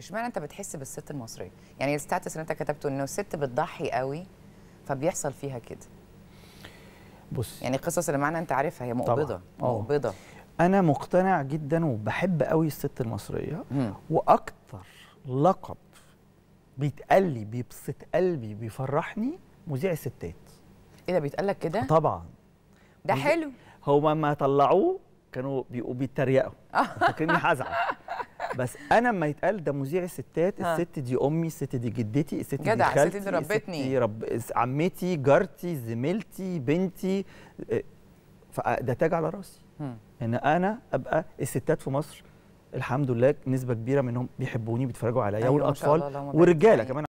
اشمعنى انت بتحس بالست المصريه يعني الستاتس اللي انت كتبته انه الست بتضحي قوي فبيحصل فيها كده بص يعني القصص اللي معنا انت عارفها هي مقبضه اه. مقبضه انا مقتنع جدا وبحب قوي الست المصريه مم. واكتر لقب بيتقال لي بيبسط قلبي بيفرحني مذيع الستات ايه ده بيتقال لك كده طبعا ده حلو هو ما طلعوه كانوا بيبقوا بيتريقوا فاكرني آه. هزعل بس انا لما يتقال ده مذيع الستات الست دي امي الست دي جدتي الست دي خالتي الست دي ربتني الست رب... عمتي جارتي زميلتي بنتي آه، فده آه، تاج على راسي ان انا ابقى الستات في مصر الحمد لله نسبه كبيره منهم بيحبوني بيتفرجوا عليا أيوة والاطفال والرجاله كمان